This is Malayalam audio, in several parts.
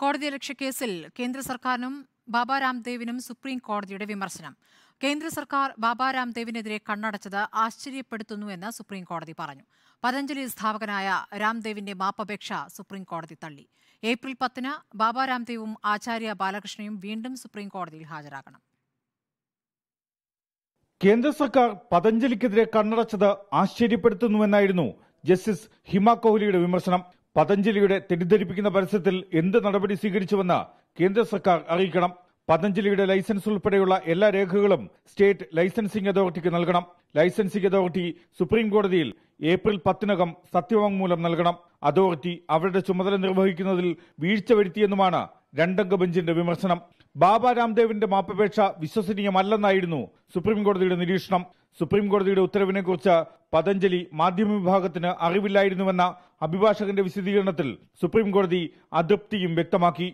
കോടതി രക്ഷക്കേസിൽ കേന്ദ്ര സർക്കാരിനും ബാബാ രാംദേവിനും സുപ്രീം കോടതിയുടെ വിമർശനം കേന്ദ്ര സർക്കാർ ബാബാ രാംദേവിനെതിരെ കണ്ണടച്ചത് ആശ്ചര്യപ്പെടുത്തുന്നുവെന്ന് സുപ്രീം കോടതി പറഞ്ഞു പതഞ്ജലി സ്ഥാപകനായ രാംദേവിന്റെ മാപ്പപേക്ഷ സുപ്രീം കോടതി തള്ളി ഏപ്രിൽ പത്തിന് ബാബാ രാംദേവും ആചാര്യ ബാലകൃഷ്ണയും വീണ്ടും സുപ്രീം കോടതിയിൽ ഹാജരാകണം കേന്ദ്ര സർക്കാർ പതഞ്ജലിക്കെതിരെ കണ്ണടച്ചത് ആശ്ചര്യപ്പെടുത്തുന്നുവെന്നായിരുന്നു ജസ്റ്റിസ് ഹിമ കോഹ്ലിയുടെ വിമർശനം പതഞ്ജലിയുടെ തെറ്റിദ്ധരിപ്പിക്കുന്ന പരസ്യത്തിൽ എന്ത് നടപടി സ്വീകരിച്ചുവെന്ന് കേന്ദ്ര സർക്കാർ അറിയിക്കണം പതഞ്ജലിയുടെ ലൈസൻസ് ഉൾപ്പെടെയുള്ള എല്ലാ രേഖകളും സ്റ്റേറ്റ് ലൈസൻസിംഗ് അതോറിറ്റിക്ക് നൽകണം ലൈസൻസിംഗ് അതോറിറ്റി സുപ്രീം കോടതിയിൽ ഏപ്രിൽ പത്തിനകം സത്യവാങ്മൂലം നൽകണം അതോറിറ്റി അവരുടെ ചുമതല നിർവഹിക്കുന്നതിൽ വീഴ്ച വരുത്തിയെന്നുമാണ് രണ്ടംഗ ബെഞ്ചിന്റെ വിമർശനം ബാബ രാംദേവിന്റെ മാപ്പപേക്ഷ വിശ്വസനീയമല്ലെന്നായിരുന്നു സുപ്രീംകോടതിയുടെ നിരീക്ഷണം സുപ്രീംകോടതിയുടെ ഉത്തരവിനെക്കുറിച്ച് പതഞ്ജലി വിഭാഗത്തിന് അറിവില്ലായിരുന്നുവെന്ന അഭിഭാഷകന്റെ വിശദീകരണത്തിൽ സുപ്രീംകോടതി അതൃപ്തിയും വ്യക്തമാക്കി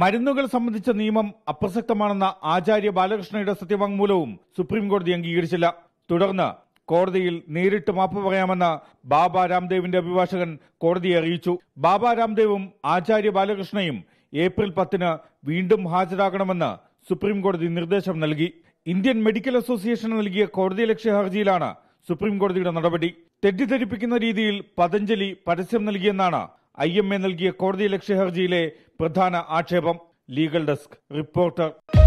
മരുന്നുകൾ സംബന്ധിച്ച നിയമം അപ്രസക്തമാണെന്ന ആചാര്യ ബാലകൃഷ്ണയുടെ സത്യവാങ്മൂലവും സുപ്രീംകോടതി അംഗീകരിച്ചില്ല തുടർന്ന് കോടതിയിൽ നേരിട്ട് മാപ്പ് പറയാമെന്ന് ബാബ രാംദേവിന്റെ അഭിഭാഷകൻ കോടതിയെ അറിയിച്ചു ബാബ രാംദേവും ആചാര്യ ബാലകൃഷ്ണയും ഏപ്രിൽ പത്തിന് വീണ്ടും ഹാജരാകണമെന്ന് സുപ്രീംകോടതി നിർദ്ദേശം നൽകി ഇന്ത്യൻ മെഡിക്കൽ അസോസിയേഷൻ നൽകിയ കോടതി ലക്ഷ്യ ഹർജിയിലാണ് സുപ്രീംകോടതിയുടെ നടപടി തെറ്റിദ്ധരിപ്പിക്കുന്ന രീതിയിൽ പതഞ്ജലി പരസ്യം നൽകിയെന്നാണ് ഐ എം എ നൽകിയ കോടതിയലക്ഷ്യ ഹർജിയിലെ പ്രധാന ആക്ഷേപം ലീഗൽ ഡെസ്ക് റിപ്പോർട്ടർ